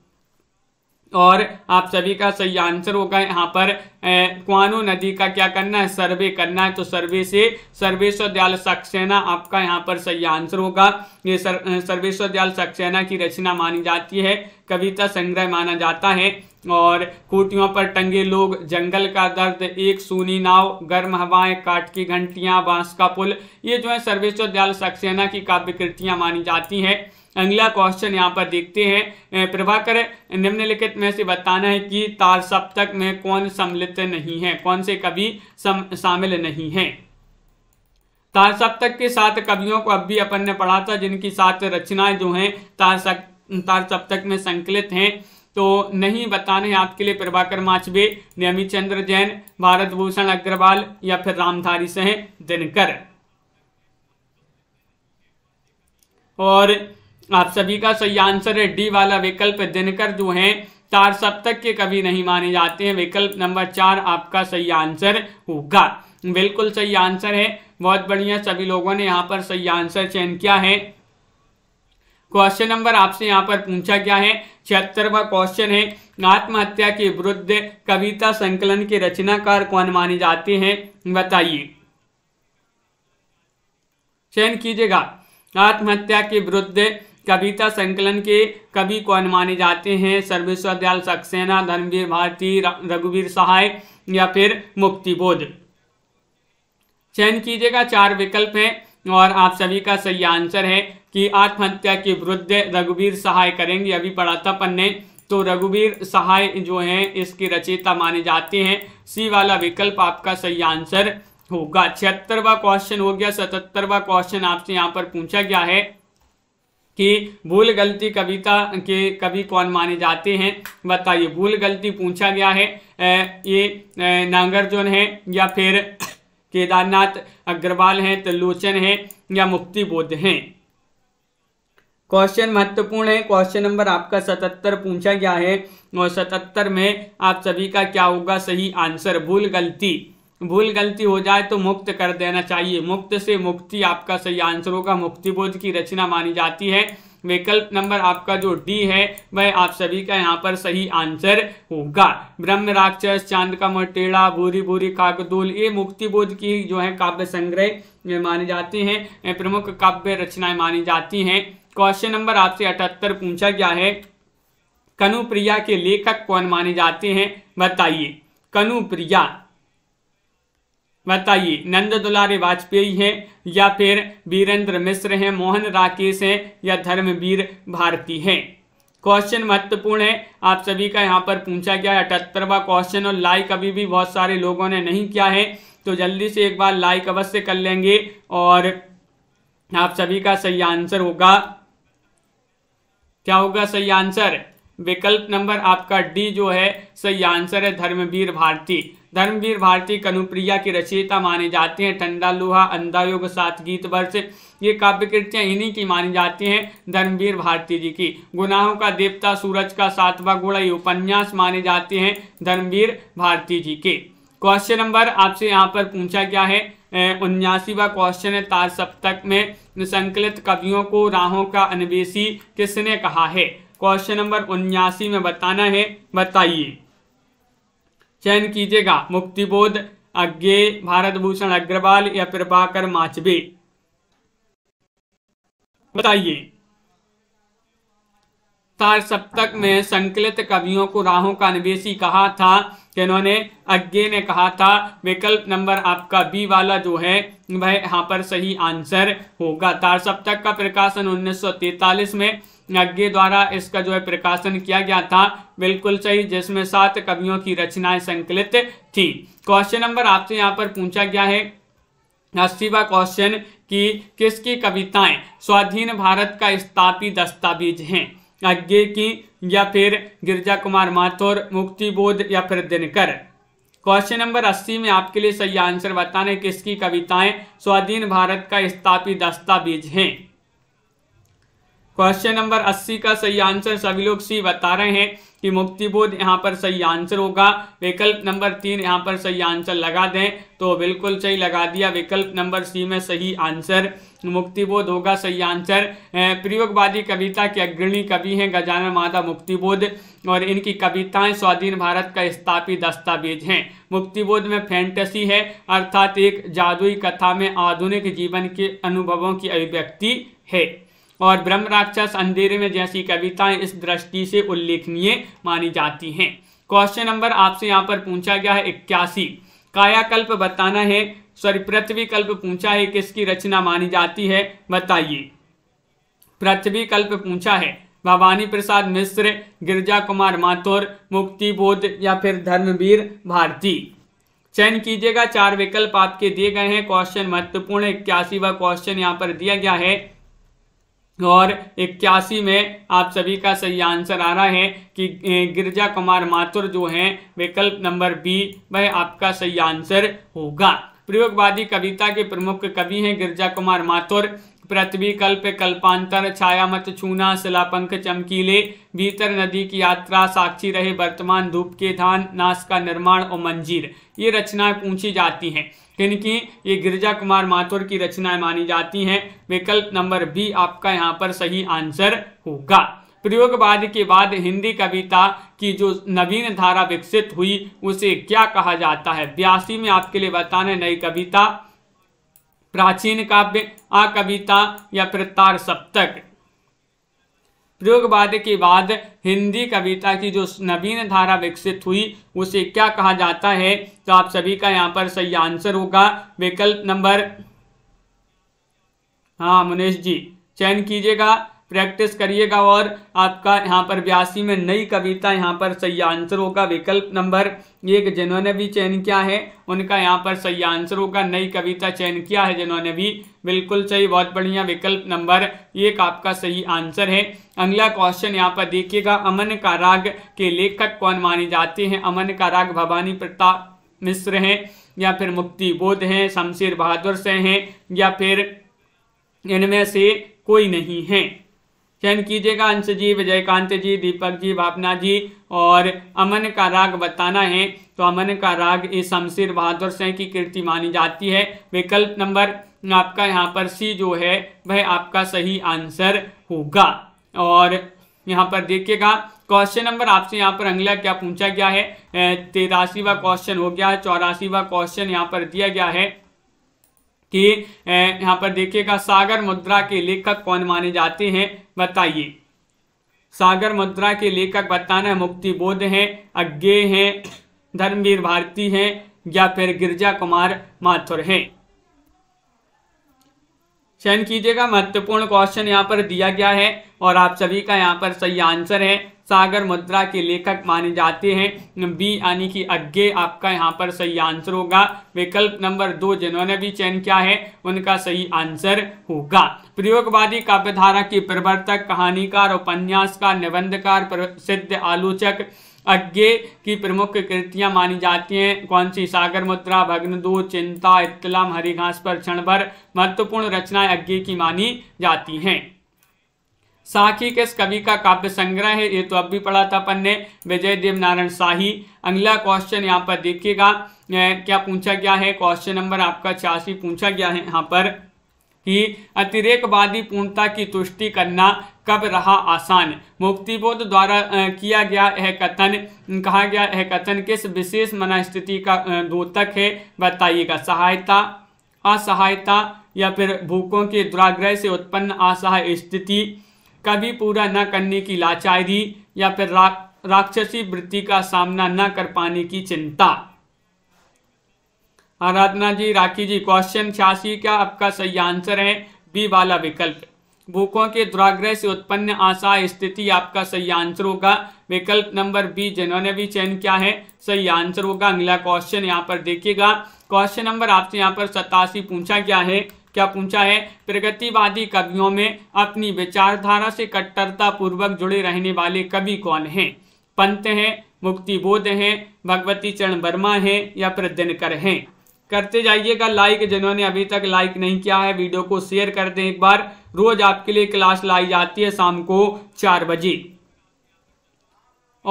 और आप सभी का सही आंसर होगा यहाँ पर क्वानो नदी का क्या करना है सर्वे करना है तो सर्वे से सर्वेश्वर दयाल सक्सेना आपका यहाँ पर सही आंसर होगा ये सर, सर्वेश्वर दयाल सक्सेना की रचना मानी जाती है कविता संग्रह माना जाता है और कोटियों पर टंगे लोग जंगल का दर्द एक सूनी नाव गर्म हवाएं काट की घंटियां बांस का पुल ये जो है सर्वेश्वर दयाल सक्सेना की काव्य कृतियाँ मानी जाती हैं अगला क्वेश्चन यहाँ पर देखते हैं प्रभाकर निम्नलिखित में से बताना है कि तार सप्तक में कौन सम्मिलित नहीं है कौन से कवि शामिल नहीं है तार सप्तक के साथ कवियों को अब भी अपन ने पढ़ा था जिनकी सात रचनाएं जो हैं तार सक, तार सप्तक में संकलित हैं तो नहीं बताने हैं आपके लिए प्रभाकर माचबे नियमित चंद्र जैन भारत भूषण अग्रवाल या फिर रामधारी सह दिनकर और आप सभी का सही आंसर है डी वाला विकल्प दिनकर जो है चार सप्तक के कभी नहीं माने जाते हैं विकल्प नंबर चार आपका सही आंसर होगा बिल्कुल सही आंसर है बहुत बढ़िया सभी लोगों ने यहाँ पर सही आंसर चयन किया है क्वेश्चन नंबर आपसे यहाँ पर पूछा गया है छिहत्तरवा क्वेश्चन है आत्महत्या के विरुद्ध कविता संकलन के रचनाकार कौन माने जाते हैं बताइए चयन कीजिएगा आत्महत्या के विरुद्ध कविता संकलन के कवि कौन माने जाते हैं सर्वेश्वर दयाल सक्सेना धर्मवीर भारती रघुवीर सहाय या फिर मुक्तिबोध चयन कीजिएगा चार विकल्प हैं और आप सभी का सही आंसर है कि आत्महत्या के विरुद्ध रघुवीर सहाय करेंगे अभी पढ़ा था पन्ने तो रघुवीर सहाय जो है इसके रचयिता माने जाते हैं सी वाला विकल्प आपका सही आंसर होगा छिहत्तरवा क्वेश्चन हो गया सतहत्तरवा क्वेश्चन आपसे यहाँ पर पूछा गया है कि भूल गलती कविता के कवि कौन माने जाते हैं बताइए भूल गलती पूछा गया है ये नागार्जुन है या फिर केदारनाथ अग्रवाल हैं त्रिलोचन है या मुक्ति बोध हैं क्वेश्चन महत्वपूर्ण है क्वेश्चन नंबर आपका सतहत्तर पूछा गया है और सतहत्तर में आप सभी का क्या होगा सही आंसर भूल गलती भूल गलती हो जाए तो मुक्त कर देना चाहिए मुक्त से मुक्ति आपका सही आंसर होगा बोध की रचना मानी जाती है विकल्प नंबर आपका जो डी है वह आप सभी का यहाँ पर सही आंसर होगा ब्रह्म राक्षस चांद का मटेड़ा भूरी भूरी काकदूल ये मुक्ति बोध की जो है काव्य संग्रह माने जाते हैं प्रमुख काव्य रचनाएं मानी जाती हैं क्वेश्चन नंबर आपसे अठहत्तर पूछा गया है कनुप्रिया के लेखक कौन माने जाते हैं बताइए कनुप्रिया बताइए नंद दुलारी वाजपेयी हैं या फिर वीरेंद्र मिश्र हैं मोहन राकेश हैं या धर्मवीर भारती हैं क्वेश्चन महत्वपूर्ण है आप सभी का यहाँ पर पूछा गया है अठहत्तरवा क्वेश्चन और लाइक अभी भी बहुत सारे लोगों ने नहीं किया है तो जल्दी से एक बार लाइक अवश्य कर लेंगे और आप सभी का सही आंसर होगा क्या होगा सही आंसर विकल्प नंबर आपका डी जो है सही आंसर है धर्मवीर भारती धर्मवीर भारती कनुप्रिया की रचयिता माने जाते हैं ठंडा लोहा अंधा योग सात गीत वर्ष ये काव्य कृतियाँ इन्हीं की मानी जाती हैं धर्मवीर भारती जी की गुनाहों का देवता सूरज का सातवा घोड़ा ये उपन्यास माने जाते हैं धर्मवीर भारती जी के क्वेश्चन नंबर आपसे यहाँ पर पूछा गया है उन्यासीवा क्वेश्चन है तार सप्तक में संकलित कवियों को राहों का अन्वेषी किसने कहा है क्वेश्चन नंबर उन्यासी में बताना है बताइए चयन कीजिएगा मुक्तिबोध अज्ञे भारत भूषण अग्रवाल या प्रभाकर माचबे बताइए तार सप्तक में संकलित कवियों को राहों का निवेशी कहा था इन्होंने अज्ञे ने कहा था विकल्प नंबर आपका बी वाला जो है वह यहाँ पर सही आंसर होगा तार सप्तक का प्रकाशन 1943 में के द्वारा इसका जो है प्रकाशन किया गया था बिल्कुल सही जिसमें सात कवियों की रचनाएं संकलित थी क्वेश्चन नंबर आपसे यहाँ पर पूछा गया है अस्सीवा क्वेश्चन कि किसकी कविताएं स्वाधीन भारत का स्थापित दस्तावेज हैं अज्ञे की या फिर गिरजा कुमार माथुर मुक्तिबोध या फिर दिनकर क्वेश्चन नंबर 80 में आपके लिए सही आंसर बताने किसकी कविताएं स्वाधीन भारत का स्थापित दस्तावेज हैं क्वेश्चन नंबर 80 का सही आंसर सभी लोग सी बता रहे हैं कि मुक्तिबोध यहाँ पर सही आंसर होगा विकल्प नंबर तीन यहाँ पर सही आंसर लगा दें तो बिल्कुल सही लगा दिया विकल्प नंबर सी में सही आंसर मुक्तिबोध होगा सही आंसर प्रयोगवादी कविता के अग्रणी कवि हैं गजानन माता मुक्तिबोध और इनकी कविताएं स्वाधीन भारत का स्थापित दस्तावेज हैं मुक्तिबोध में फैंटेसी है अर्थात एक जादुई कथा में आधुनिक जीवन के अनुभवों की अभिव्यक्ति है और ब्रह्म राक्षस अंधेरे में जैसी कविताएं इस दृष्टि से उल्लेखनीय मानी जाती हैं क्वेश्चन नंबर आपसे यहाँ पर पूछा गया है इक्यासी कायाकल्प बताना है सॉरी पृथ्वी कल्प पूछा है किसकी रचना मानी जाती है बताइए पृथ्वी कल्प पूछा है भवानी प्रसाद मिश्र गिरजा कुमार माथुर बोध या फिर धर्मवीर भारती चयन कीजिएगा चार विकल्प आपके दिए गए हैं क्वेश्चन महत्वपूर्ण इक्यासी व क्वेश्चन यहाँ पर दिया गया है और इक्यासी में आप सभी का सही आंसर आ रहा है कि गिरजा कुमार माथुर जो हैं विकल्प नंबर बी वह आपका सही आंसर होगा प्रयोगवादी कविता के प्रमुख कवि हैं गिरजा कुमार माथुर पृथ्वी कल्प कल्पांतर छाया मत छूना शिलापंख चमकीले भीतर नदी की यात्रा साक्षी रहे वर्तमान धूप के धान नाश का निर्माण और मंजीर ये रचनाएं पूछी जाती हैं इनकी ये गिरिजा कुमार माथुर की रचनाएं मानी जाती हैं विकल्प नंबर बी आपका यहाँ पर सही आंसर होगा प्रयोगवाद के बाद हिंदी कविता की जो नवीन धारा विकसित हुई उसे क्या कहा जाता है ब्यासी में आपके लिए बताने नई कविता प्राचीन काव्य आ कविता या प्रतार सप्तक प्रयोगवाद के बाद हिंदी कविता की जो नवीन धारा विकसित हुई उसे क्या कहा जाता है तो आप सभी का यहाँ पर सही आंसर होगा विकल्प नंबर हाँ मुनेश जी चयन कीजिएगा प्रैक्टिस करिएगा और आपका यहाँ पर बयासी में नई कविता यहाँ पर सही आंसर होगा विकल्प नंबर एक जिन्होंने भी चयन किया है उनका यहाँ पर सही आंसर होगा नई कविता चयन किया है जिन्होंने भी बिल्कुल सही बहुत बढ़िया विकल्प नंबर एक आपका सही आंसर है अगला क्वेश्चन यहाँ पर देखिएगा अमन का राग के लेखक कौन माने जाते हैं अमन का राग भवानी प्रताप मिश्र हैं या फिर मुक्ति बोध हैं शमशेर बहादुर से हैं या फिर इनमें से कोई नहीं है चयन कीजिएगा अंश जी विजयकांत जी दीपक जी भावना जी और अमन का राग बताना है तो अमन का राग इस शमशीर बहादुर सिंह की कृति मानी जाती है विकल्प नंबर आपका यहाँ पर सी जो है वह आपका सही आंसर होगा और यहाँ पर देखिएगा क्वेश्चन नंबर आपसे यहाँ पर अंगला क्या पूछा गया है तेरासीवा क्वेश्चन हो गया है चौरासीवा क्वेश्चन यहाँ पर दिया गया है कि यहाँ पर देखिएगा सागर मुद्रा के लेखक कौन माने जाते हैं बताइए सागर मुद्रा के लेखक बताना है मुक्ति बोध हैं अज्ञे हैं धर्मवीर भारती हैं या फिर गिरजा कुमार माथुर हैं चयन कीजिएगा महत्वपूर्ण क्वेश्चन यहाँ पर दिया गया है और आप सभी का यहाँ पर सही आंसर है सागर मुद्रा के लेखक माने जाते हैं बी यानी कि अज्ञे आपका यहाँ पर सही आंसर होगा विकल्प नंबर दो जिन्होंने भी चयन किया है उनका सही आंसर होगा प्रयोगवादी काव्यधारा के प्रवर्तक कहानीकार उपन्यासकार निबंधकार प्रसिद्ध आलोचक अज्ञे की प्रमुख कृतियां मानी जाती हैं कौन सी सागर मुद्रा भग्न दो चिंता इतलाम हरी घास पर क्षण भर महत्वपूर्ण रचनाएं अज्ञे की मानी जाती हैं साखी के कवि का काव्य संग्रह है ये तो अब भी पढ़ा था अपन ने विजय देव नारायण शाही अगला क्वेश्चन यहाँ पर देखिएगा क्या पूछा गया है क्वेश्चन नंबर आपका छियासी पूछा गया है यहाँ पर कि अतिरेकवादी पूर्णता की तुष्टि करना कब रहा आसान मुक्तिबोध द्वारा किया गया यह कथन कहा गया यह कथन किस विशेष मनस्थिति का द्योतक है बताइएगा सहायता असहायता या फिर भूखों के दुराग्रह से उत्पन्न असहाय स्थिति कभी पूरा न करने की लाचारी या फिर राक्षसी वृत्ति का सामना न कर पाने की चिंता आराधना जी राखी जी क्वेश्चन छियासी का आपका सही आंसर है बी वाला विकल्प भूखों के दुराग्रह से उत्पन्न आशा स्थिति आपका सही आंसर होगा विकल्प नंबर बी जिन्होंने भी चयन किया है सही आंसर होगा अगला क्वेश्चन यहाँ पर देखिएगा क्वेश्चन नंबर आपसे यहाँ पर सतासी पूछा गया है क्या पूछा है प्रगतिवादी कवियों में अपनी विचारधारा से कट्टरता पूर्वक जुड़े रहने वाले कवि कौन हैं पंत हैं मुक्तिबोध हैं भगवती चरण वर्मा हैं या प्रद्यनकर हैं करते जाइएगा लाइक जिन्होंने अभी तक लाइक नहीं किया है वीडियो को शेयर कर दें एक बार रोज आपके लिए क्लास लाई जाती है शाम को चार बजे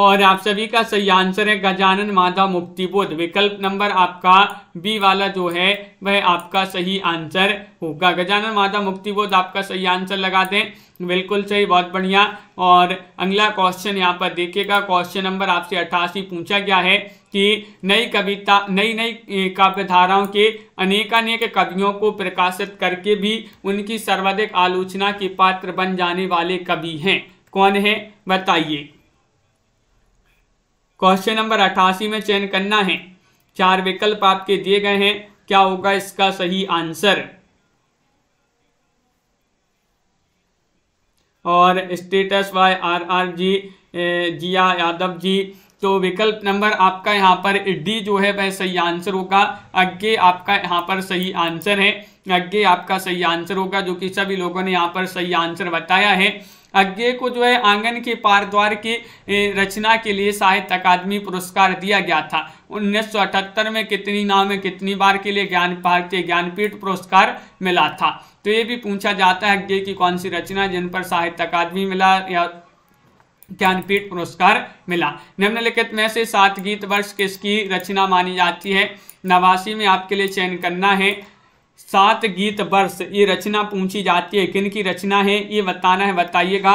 और आप सभी का सही आंसर है गजानन माधव मुक्ति बोध विकल्प नंबर आपका बी वाला जो है वह आपका सही आंसर होगा गजानन माधव मुक्ति बोध आपका सही आंसर लगा दें बिल्कुल सही बहुत बढ़िया और अगला क्वेश्चन यहाँ पर देखिएगा क्वेश्चन नंबर आपसे अट्ठासी पूछा गया है कि नई कविता नई नई काव्य धाराओं के अनेकानेक कवियों को प्रकाशित करके भी उनकी सर्वाधिक आलोचना के पात्र बन जाने वाले कवि हैं कौन है बताइए क्वेश्चन नंबर अट्ठासी में चयन करना है चार विकल्प आपके दिए गए हैं क्या होगा इसका सही आंसर और status Y R R ji Jiya Yadav ji तो विकल्प नंबर आपका यहाँ पर डी जो है वह सही आंसर होगा अज्ञे आपका यहाँ पर सही आंसर है अज्ञे आपका सही आंसर होगा जो कि सभी लोगों ने यहाँ पर सही आंसर बताया है अज्ञे को जो है आंगन के पारद्वार की रचना के लिए साहित्य अकादमी पुरस्कार दिया गया था अठहत्तर में कितनी नाव में कितनी बार के लिए ज्ञान भारतीय ज्ञानपीठ पुरस्कार मिला था तो ये भी पूछा जाता है अज्ञे की कौन सी रचना जिन पर साहित्य अकादमी मिला या ज्ञानपीठ पुरस्कार मिला निम्नलिखित में से सात गीत वर्ष किसकी रचना मानी जाती है नवासी में आपके लिए चयन करना है सात गीत वर्ष ये रचना पूछी जाती है किन की रचना है ये बताना है बताइएगा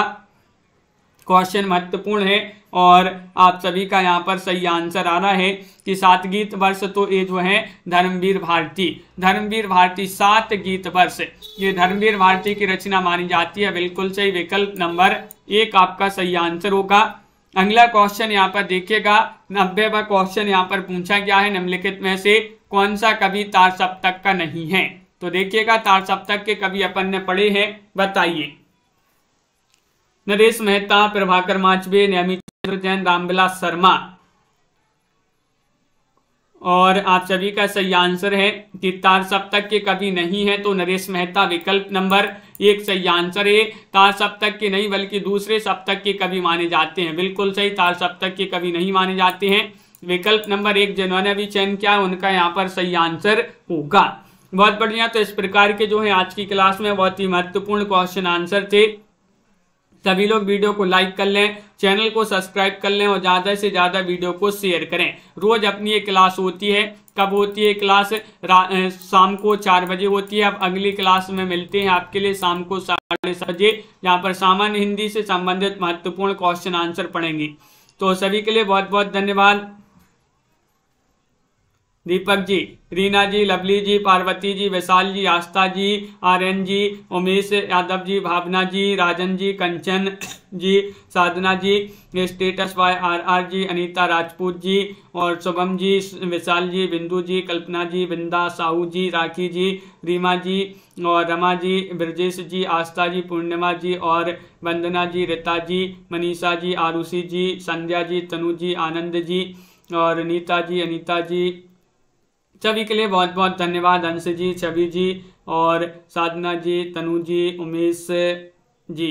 क्वेश्चन महत्वपूर्ण है और आप सभी का यहाँ पर सही आंसर आ रहा है कि सात गीत वर्ष तो ये जो है धर्मवीर भारती धर्मवीर भारती सात गीत वर्ष ये धर्मवीर भारती की रचना मानी जाती है बिल्कुल सही विकल्प नंबर एक आपका सही आंसर होगा अगला क्वेश्चन यहाँ पर देखिएगा नब्बेवा क्वेश्चन यहाँ पर पूछा गया है निम्नलिखित में से कौन सा कवि तार सप्तक का नहीं है तो देखिएगा तार सप्तक के कवि अपन ने पढ़े हैं बताइए नरेश मेहता प्रभाकर माचवे नियमित जैन रामविलास शर्मा और आप सभी का सही आंसर है कि तार सप्तक के कभी नहीं है तो नरेश मेहता विकल्प नंबर एक सही आंसर है तार सप्तक के नहीं बल्कि दूसरे सप्तक के कभी माने जाते हैं बिल्कुल सही तार सप्तक के कभी नहीं माने जाते हैं विकल्प नंबर एक जिन्होंने अभी चयन किया है उनका यहाँ पर सही आंसर होगा बहुत बढ़िया तो इस प्रकार के जो है आज की क्लास में बहुत ही महत्वपूर्ण क्वेश्चन आंसर थे सभी लोग वीडियो को लाइक कर लें चैनल को सब्सक्राइब कर लें और ज़्यादा से ज़्यादा वीडियो को शेयर करें रोज़ अपनी ये क्लास होती है कब होती है क्लास शाम को चार बजे होती है अब अगली क्लास में मिलते हैं आपके लिए शाम को साढ़े सात बजे यहाँ पर सामान्य हिंदी से संबंधित महत्वपूर्ण क्वेश्चन आंसर पढ़ेंगे तो सभी के लिए बहुत बहुत धन्यवाद Deepak ji Reena ji Lovely ji Parvati ji Vaishal ji Aastha ji Aryan ji Umesh Yadav ji Bhavna ji Rajan ji Kanchan ji Sadhana ji status Y R R ji Anita Rajput ji और शुभम जी विशाल जी बिंदु जी कल्पना जी बिंदा साहू जी राखी जी रीमा जी और रमा जी ब्रजेश जी आस्था जी पूर्णिमा जी और वंदना जी रिता जी मनीषा जी आरुषि जी संध्या जी तनु जी आनंद जी और नीता जी अनीता जी छवि के लिए बहुत बहुत धन्यवाद अंश जी छवि जी और साधना जी तनु जी उमेश जी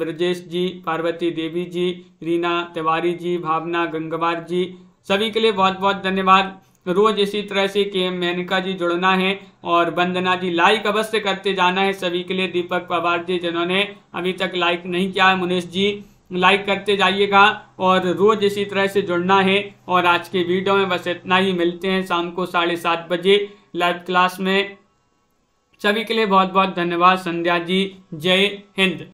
ब्रजेश जी पार्वती देवी जी रीना तिवारी जी भावना गंगवार जी सभी के लिए बहुत बहुत धन्यवाद रोज इसी तरह से के एम मेनका जी जुड़ना है और वंदना जी लाइक अवश्य करते जाना है सभी के लिए दीपक पवार जी जिन्होंने अभी तक लाइक नहीं किया है मुनेश जी लाइक करते जाइएगा और रोज़ इसी तरह से जुड़ना है और आज के वीडियो में बस इतना ही मिलते हैं शाम को साढ़े सात बजे लाइव क्लास में सभी के लिए बहुत बहुत धन्यवाद संध्या जी जय हिंद